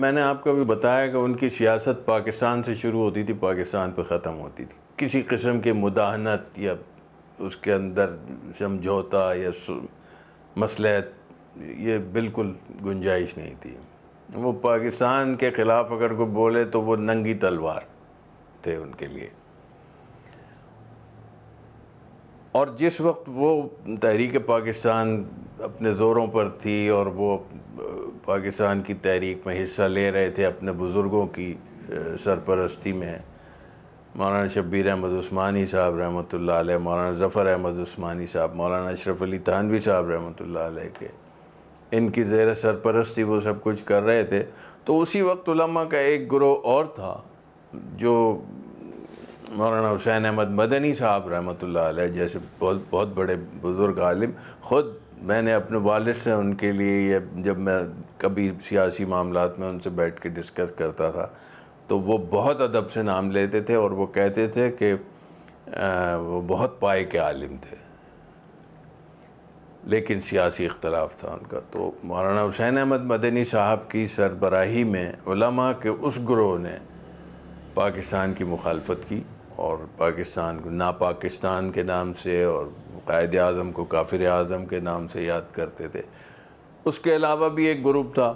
मैंने आपको भी बताया कि उनकी सियासत पाकिस्तान से शुरू होती थी पाकिस्तान पर ख़त्म होती थी किसी किस्म के मुदाहनत या उसके अंदर समझौता या मसलहत ये बिल्कुल गुंजाइश नहीं थी वो पाकिस्तान के ख़िलाफ़ अगर कोई बोले तो वो नंगी तलवार थे उनके लिए और जिस वक्त वो तहरीक पाकिस्तान अपने ज़ोरों पर थी और वो पाकिस्तान की तहरीक में हिस्सा ले रहे थे अपने बुज़ुर्गों की सरपरस्ती में मौलाना शब्बीर अहमद उस्मानी साहब रहमत ला मौलाना ज़फ़र अहमद उस्मानी साहब मौलाना अशरफ अली थानवी साहब रहमत ला के इनकी ज़ेर सरपरस्ती वो सब कुछ कर रहे थे तो उसी वक्त उलमा का एक ग्रोह और था जो मौलाना हुसैन अहमद मदनी साहब रहमत ला जैसे बहुत बहुत बड़े बुज़ुर्ग आलिम ख़ुद मैंने अपने वालद से उनके लिए या जब मैं कभी सियासी मामला में उनसे बैठ के डिस्कस करता था तो वो बहुत अदब से नाम लेते थे और वो कहते थे कि वो बहुत पाए के आलिम थे लेकिन सियासी इख्तलाफ था उनका तो मौलाना हुसैन अहमद मदनी साहब की सरबराही में उलमा के उस ग्रोह ने पाकिस्तान की मुखालफत की और पाकिस्तान को ना पाकिस्तान के नाम से और कायद अज़म को काफिर अज़म के नाम से याद करते थे उसके अलावा भी एक ग्रुप था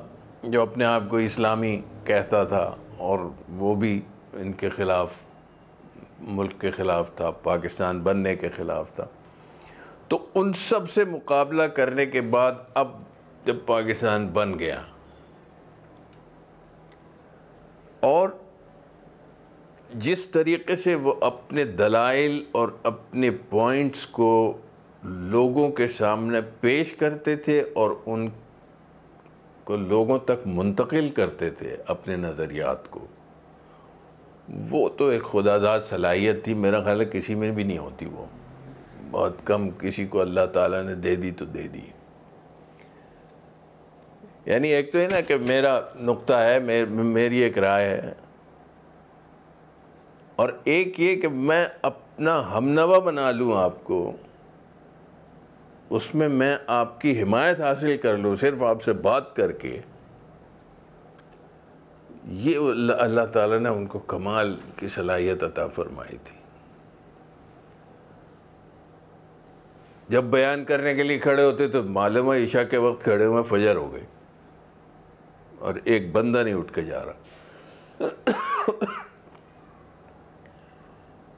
जो अपने आप को इस्लामी कहता था और वो भी इनके ख़िलाफ़ मुल्क के ख़िलाफ़ था पाकिस्तान बनने के ख़िलाफ़ था तो उन सब से मुकाबला करने के बाद अब जब पाकिस्तान बन गया और जिस तरीके से वो अपने दलाइल और अपने पॉइंट्स को लोगों के सामने पेश करते थे और उन को लोगों तक मुंतकिल करते थे अपने नज़रियात को वो तो एक खुदादाद सलाहियत थी मेरा ख्याल है किसी में भी नहीं होती वो बहुत कम किसी को अल्लाह ताला ने दे दी तो दे दी यानी एक तो है ना कि मेरा नुक्ता है मेर, मेरी एक राय है और एक ये कि मैं अपना हमनवा बना लूँ आपको उसमें मैं आपकी हिमायत हासिल कर लूँ सिर्फ आपसे बात करके ये अल्लाह ताला ने उनको कमाल की सलाहियत अता फरमाई थी जब बयान करने के लिए खड़े होते तो मालूम है ईशा के वक्त खड़े हुए फजर हो गए और एक बंदा नहीं उठ के जा रहा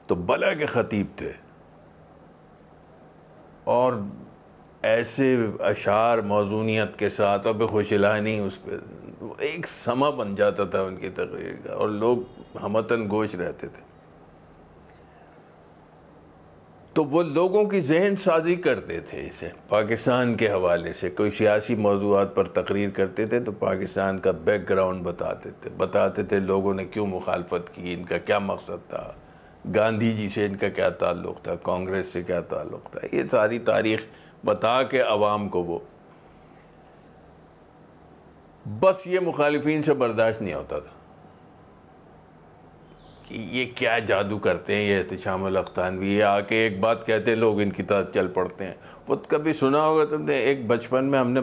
तो बला के ख़तीब थे और ऐसे अशार मौजूनीत के साथ अब खुशलानी उस पर एक समा बन जाता था उनकी तकरीर का और लोग हमतन गोश रहते थे तो वो लोगों की जहन साजी करते थे इसे पाकिस्तान के हवाले से कोई सियासी मौजूद पर तकरीर करते थे तो पाकिस्तान का बैकग्राउंड बताते थे बताते थे लोगों ने क्यों मुखालफत की इनका क्या मकसद था गांधी जी से इनका क्या ताल्लुक़ था कांग्रेस से क्या ताल्लुक़ था ये सारी तारीख बता के अवाम को वो बस ये मुखालफन से बर्दाश्त नहीं होता था कि ये क्या जादू करते हैं ये एहतशाम अख्तानवी ये आके एक बात कहते हैं लोग इनकी तरह चल पड़ते हैं वो तो कभी सुना होगा तुमने एक बचपन में हमने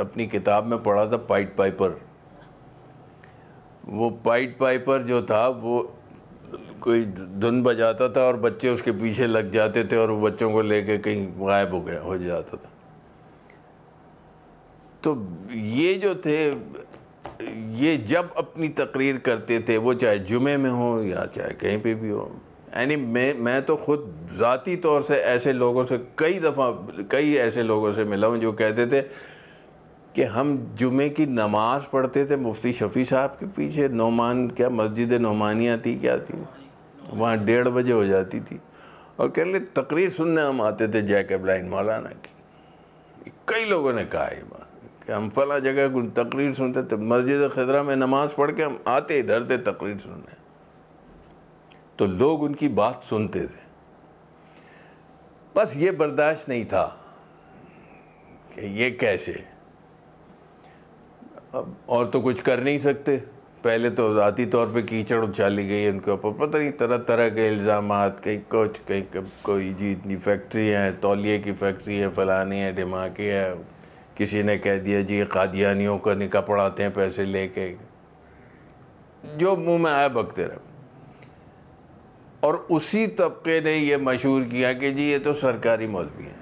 अपनी किताब में पढ़ा था पाइट पाइपर वो पाइट पाइपर जो था वो कोई धुन बजाता था और बच्चे उसके पीछे लग जाते थे और वो बच्चों को लेके कहीं गायब हो गया हो जाता था तो ये जो थे ये जब अपनी तकरीर करते थे वो चाहे जुमे में हो या चाहे कहीं पे भी हो यानी मैं मैं तो खुद ज़ाती तौर से ऐसे लोगों से कई दफ़ा कई ऐसे लोगों से मिला हूँ जो कहते थे कि हम जुमे की नमाज़ पढ़ते थे मुफ्ती शफ़ी साहब के पीछे नौमान क्या मस्जिद नौमानिया थी क्या थी वहाँ डेढ़ बजे हो जाती थी और कह ले तकरीर सुनने हम आते थे जैकब लाइन मौलाना की कई लोगों ने कहा ये बात कि हम फला जगह को तकरीर सुनते थे मस्जिद खजरा में नमाज पढ़ के हम आते इधर थे तकरीर सुनने तो लोग उनकी बात सुनते थे बस ये बर्दाश्त नहीं था कि ये कैसे अब और तो कुछ कर नहीं सकते पहले तो ज़ाती तौर पे कीचड़ उछाली गई उनके ऊपर पता नहीं तरह तरह के इल्ज़ाम कहीं कुछ कहीं कब कोई जी इतनी फैक्ट्री है तौलिए की फैक्ट्री है फलानी है धमाके है किसी ने कह दिया जी कादियानियों का निका पढ़ाते हैं पैसे लेके जो मुंह में आया बकते रहे और उसी तबके ने ये मशहूर किया कि जी ये तो सरकारी मौलवी है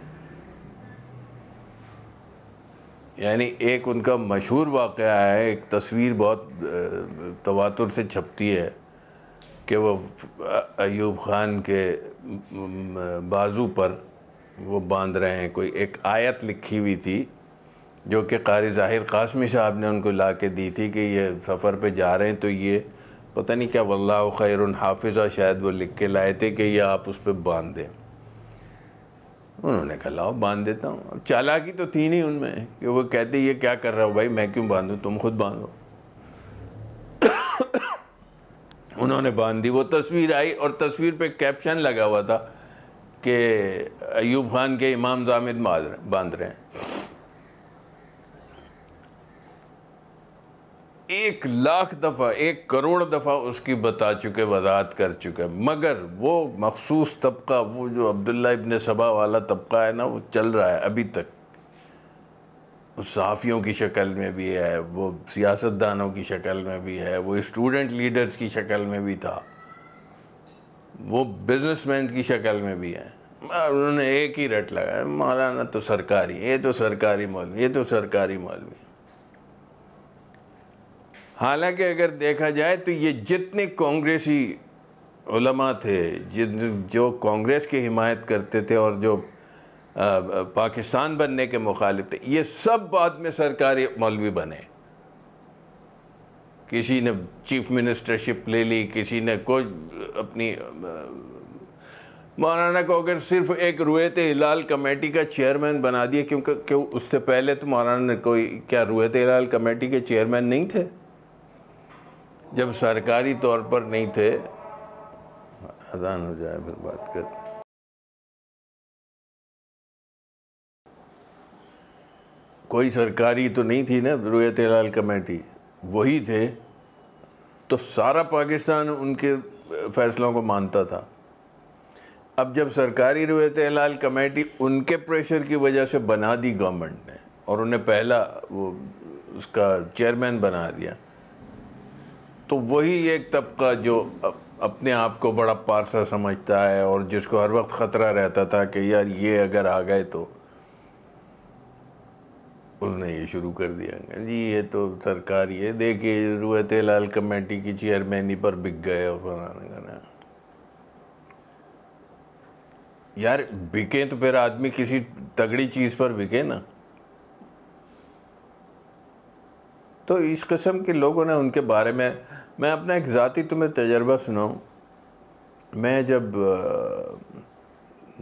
यानी एक उनका मशहूर वाक़ है एक तस्वीर बहुत तवातुर से छपती है कि वो अयूब ख़ान के बाजू पर वो बांध रहे हैं कोई एक आयत लिखी हुई थी जो कि कारी ज़ाहिर कासमी साहब ने उनको ला के दी थी कि ये सफ़र पे जा रहे हैं तो ये पता नहीं क्या वल्ला खैर हाफिज़ा शायद वो लिख के लाए थे कि ये आप उस पर बांध दें उन्होंने कहा लाओ बांध देता हूँ अब चालाकी तो थी नहीं उनमें कि वो कहते ये क्या कर रहा हो भाई मैं क्यों बांधूँ तुम खुद बांधो उन्होंने बांध दी वो तस्वीर आई और तस्वीर पे कैप्शन लगा हुआ था कि अयूब खान के इमाम जामिद बांध रहे हैं एक लाख दफ़ा एक करोड़ दफ़ा उसकी बता चुके वजात कर चुके मगर वो मखसूस तबका वो जो अब्दुल्ला इबन सबा वाला तबका है ना वो चल रहा है अभी तक सहाफ़ियों की शक्ल में भी है वो सियासतदानों की शक्ल में भी है वो स्टूडेंट लीडर्स की शक्ल में भी था वो बिजनेसमैन की शक्ल में भी है उन्होंने एक ही रट लगाया मौलाना तो सरकारी ये तो सरकारी मौलवी ये तो सरकारी मौलवी हालांकि अगर देखा जाए तो ये जितने कांग्रेसी उलमा थे जिन जो कांग्रेस की हिमायत करते थे और जो आ, पाकिस्तान बनने के मुखालिफ थे ये सब बाद में सरकारी मौलवी बने किसी ने चीफ मिनिस्टरशिप ले ली किसी ने कुछ अपनी मौलाना को अगर सिर्फ एक रुएत हिलाल कमेटी का चेयरमैन बना दिया क्योंकि क्यों उससे पहले तो मौलाना ने कोई क्या रुएत हिलाल कमेटी के चेयरमैन नहीं थे जब सरकारी तौर पर नहीं थे आजान हो जाए फिर बात करते कोई सरकारी तो नहीं थी ना रोयत लाल कमेटी वही थे तो सारा पाकिस्तान उनके फैसलों को मानता था अब जब सरकारी रोयत लाल कमेटी उनके प्रेशर की वजह से बना दी गवर्नमेंट ने और उन्हें पहला वो उसका चेयरमैन बना दिया तो वही एक तबका जो अपने आप को बड़ा पारसा समझता है और जिसको हर वक्त ख़तरा रहता था कि यार ये अगर आ गए तो उसने ये शुरू कर दिया जी ये तो सरकार ये देखिए रुएत लाल कमेटी की चेयरमैनी पर बिक गए और फलाना यार बिके तो फिर आदमी किसी तगड़ी चीज़ पर बिके ना तो इस कस्म के लोगों ने उनके बारे में मैं अपना एक ज़ाती तुम्हें तजर्बा सुनाऊँ मैं जब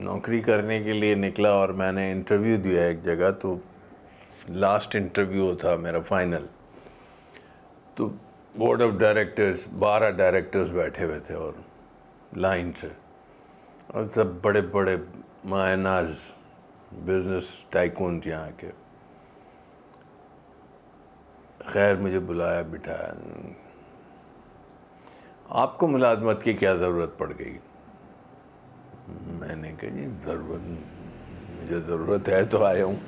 नौकरी करने के लिए निकला और मैंने इंटरव्यू दिया एक जगह तो लास्ट इंटरव्यू था मेरा फाइनल तो बोर्ड ऑफ डायरेक्टर्स बारह डायरेक्टर्स बैठे हुए थे और लाइन से और सब बड़े बड़े मायनाज बिजनेस टाइकून थे यहाँ के खैर मुझे बुलाया बिठाया आपको मुलाजमत की क्या ज़रूरत पड़ गई मैंने कहा जी ज़रूरत मुझे ज़रूरत है तो आया हूँ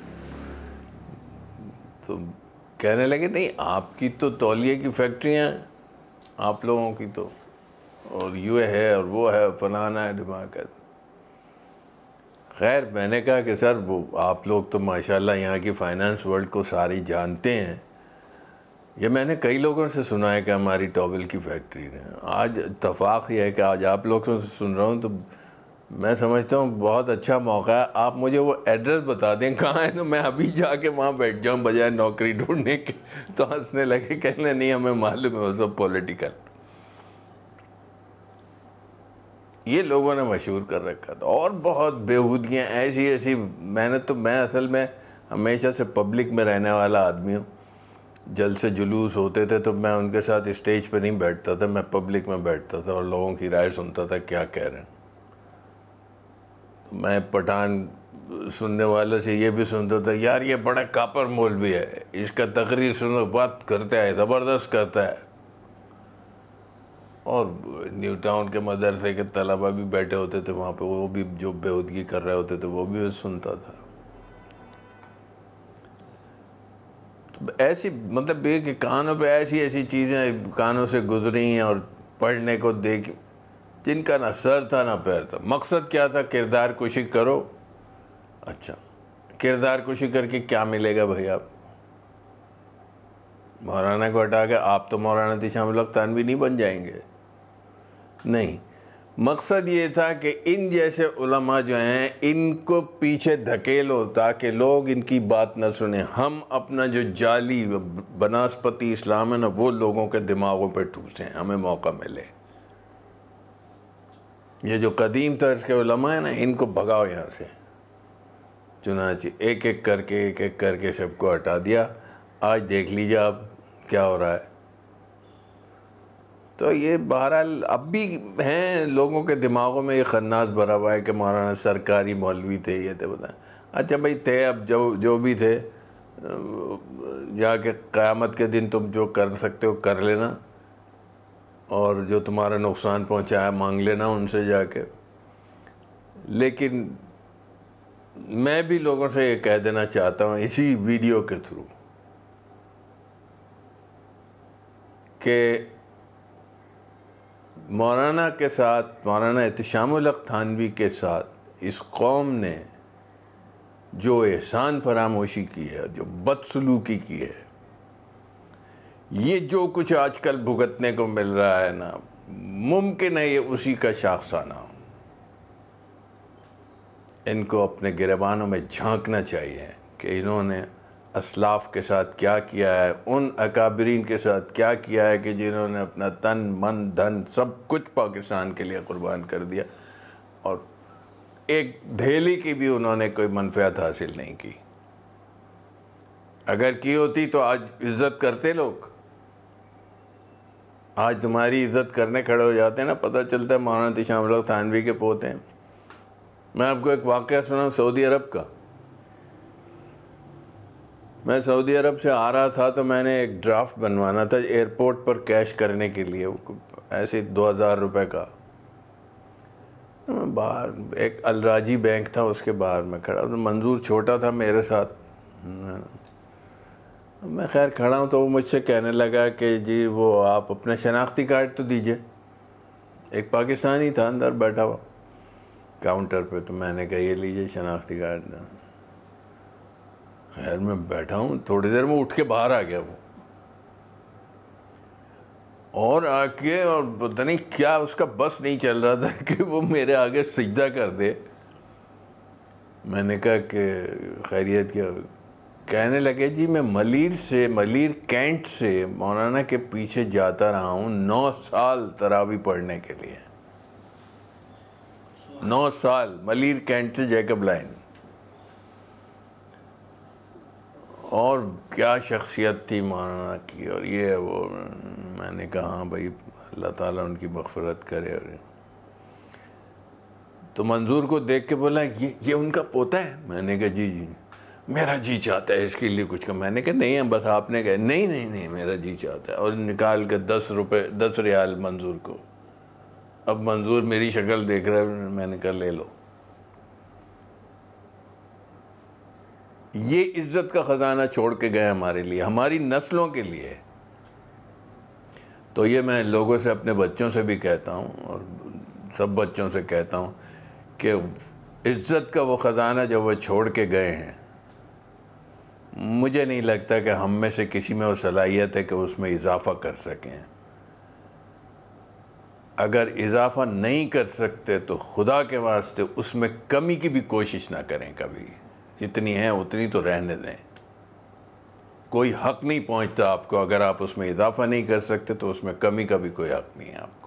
तो कहने लगे नहीं आपकी तो तौलिए की फैक्ट्रियाँ हैं आप लोगों की तो और यू है और वो है फलाना है दिमाग है खैर मैंने कहा कि सर वो आप लोग तो माशाल्लाह यहाँ की फ़ाइनेंस वर्ल्ड को सारी जानते हैं ये मैंने कई लोगों से सुना है कि हमारी टॉवल की फैक्ट्री है आज इतफाक़ यह है कि आज आप लोगों से सुन रहा हूँ तो मैं समझता हूँ बहुत अच्छा मौका है आप मुझे वो एड्रेस बता दें कहाँ है तो मैं अभी जाके वहाँ बैठ जाऊँ बजाय नौकरी ढूंढने के तो हंसने लगे कहने नहीं हमें मालूम है वो सब पॉलिटिकल ये लोगों ने मशहूर कर रखा था और बहुत बेहूदगियाँ ऐसी ऐसी मेहनत तो मैं असल में हमेशा से पब्लिक में रहने वाला आदमी हूँ जल से जुलूस होते थे तो मैं उनके साथ स्टेज पर नहीं बैठता था मैं पब्लिक में बैठता था और लोगों की राय सुनता था क्या कह रहे हैं तो मैं पठान सुनने वालों से ये भी सुनता था यार ये बड़ा कापर मोल भी है इसका तकरीर सुनो बात करता है ज़बरदस्त करता है और न्यू टाउन के मदरसे के तलबा भी बैठे होते थे वहाँ पे वो भी जो बेहूदगी कर रहे होते थे वो भी सुनता था ऐसी मतलब ये कि कानों पे ऐसी ऐसी चीज़ें कानों से गुजरी हैं और पढ़ने को देख जिनका ना सर था ना पैर था मकसद क्या था किरदार कुशी करो अच्छा किरदार कुशी करके क्या मिलेगा भाई आप मौलाना को हटा के आप तो मौलाना दिशा में भी नहीं बन जाएंगे नहीं मकसद ये था कि इन जैसे उलमा जो हैं इनको पीछे धकेलो ताकि लोग इनकी बात ना सुने हम अपना जो जाली बनस्पति इस्लाम है ना वो लोगों के दिमागों पर ठूसें हमें मौका मिले ये जो कदीम तर्ज के उलमा है ना इनको भगाओ यहाँ से चुनाची एक एक करके एक एक करके सबको हटा दिया आज देख लीजिए आप क्या हो रहा है तो ये बहरहाल अब भी हैं लोगों के दिमागों में ये खन्नास भरा हुआ है कि मौलाना सरकारी मौलवी थे ये थे बताएं अच्छा भाई थे अब जो जो भी थे जाके क़्यामत के दिन तुम जो कर सकते हो कर लेना और जो तुम्हारा नुकसान पहुँचाया मांग लेना उनसे जाके लेकिन मैं भी लोगों से ये कह देना चाहता हूँ इसी वीडियो के थ्रू कि मौलाना के साथ मौलाना एहतशामुलक थानवी के साथ इस कौम ने जो एहसान फरामोशी की है जो बदसलूकी की है ये जो कुछ आजकल भुगतने को मिल रहा है ना मुमकिन है ये उसी का शाखसाना हो इनको अपने गिरबानों में झांकना चाहिए कि इन्होंने असलाफ के साथ क्या किया है उन अकाबरीन के साथ क्या किया है कि जिन्होंने अपना तन मन धन सब कुछ पाकिस्तान के लिए कुर्बान कर दिया और एक धेली की भी उन्होंने कोई मनफियात हासिल नहीं की अगर की होती तो आज इज़्ज़त करते लोग आज तुम्हारी इज़्ज़त करने खड़े हो जाते हैं ना पता चलता है मौलाना तिशाम थानवी के पोते हैं मैं आपको एक वाक़ सुना सऊदी अरब का मैं सऊदी अरब से आ रहा था तो मैंने एक ड्राफ्ट बनवाना था एयरपोर्ट पर कैश करने के लिए ऐसे दो हज़ार रुपये का तो मैं बाहर एक अलराजी बैंक था उसके बाहर में खड़ा तो मंजूर छोटा था मेरे साथ मैं खैर खड़ा हूँ तो वो मुझसे कहने लगा कि जी वो आप अपना शनाख्ती कार्ड तो दीजिए एक पाकिस्तानी था अंदर बैठा हुआ काउंटर पे तो मैंने कहा ये लीजिए शनाख्ती कार्ड खैर मैं बैठा हूँ थोड़ी देर में उठ के बाहर आ गया वो और आके और पता नहीं क्या उसका बस नहीं चल रहा था कि वो मेरे आगे सजदा कर दे मैंने कहा कि खैरियत क्या कहने लगे जी मैं मलिर से मलिर कैंट से मौलाना के पीछे जाता रहा हूँ नौ साल तरावी पढ़ने के लिए नौ साल मलिर कैंट से जैकब लाइन और क्या शख्सियत थी मौलाना की और ये वो मैंने कहा हाँ भाई अल्लाह ताला उनकी मगफरत करे और तो मंजूर को देख के बोला ये ये उनका पोता है मैंने कहा जी जी मेरा जी चाहता है इसके लिए कुछ का मैंने कहा नहीं है बस आपने कहा नहीं नहीं नहीं मेरा जी चाहता है और निकाल कर दस रुपये दस रियाल मंजूर को अब मंजूर मेरी शक्ल देख रहा है मैंने कहा ले लो ये इज़्ज़त का ख़जाना छोड़ के गए हमारे लिए हमारी नस्लों के लिए तो ये मैं लोगों से अपने बच्चों से भी कहता हूँ और सब बच्चों से कहता हूँ कि इज़्ज़त का वो ख़जाना जो वह छोड़ के गए हैं मुझे नहीं लगता कि हम में से किसी में वो सलाहियत है कि उसमें इजाफ़ा कर सकें अगर इजाफ़ा नहीं कर सकते तो खुदा के वास्ते उसमें कमी की भी कोशिश ना करें कभी इतनी है उतनी तो रहने दें कोई हक नहीं पहुंचता आपको अगर आप उसमें इजाफा नहीं कर सकते तो उसमें कमी का भी कोई हक नहीं है आपको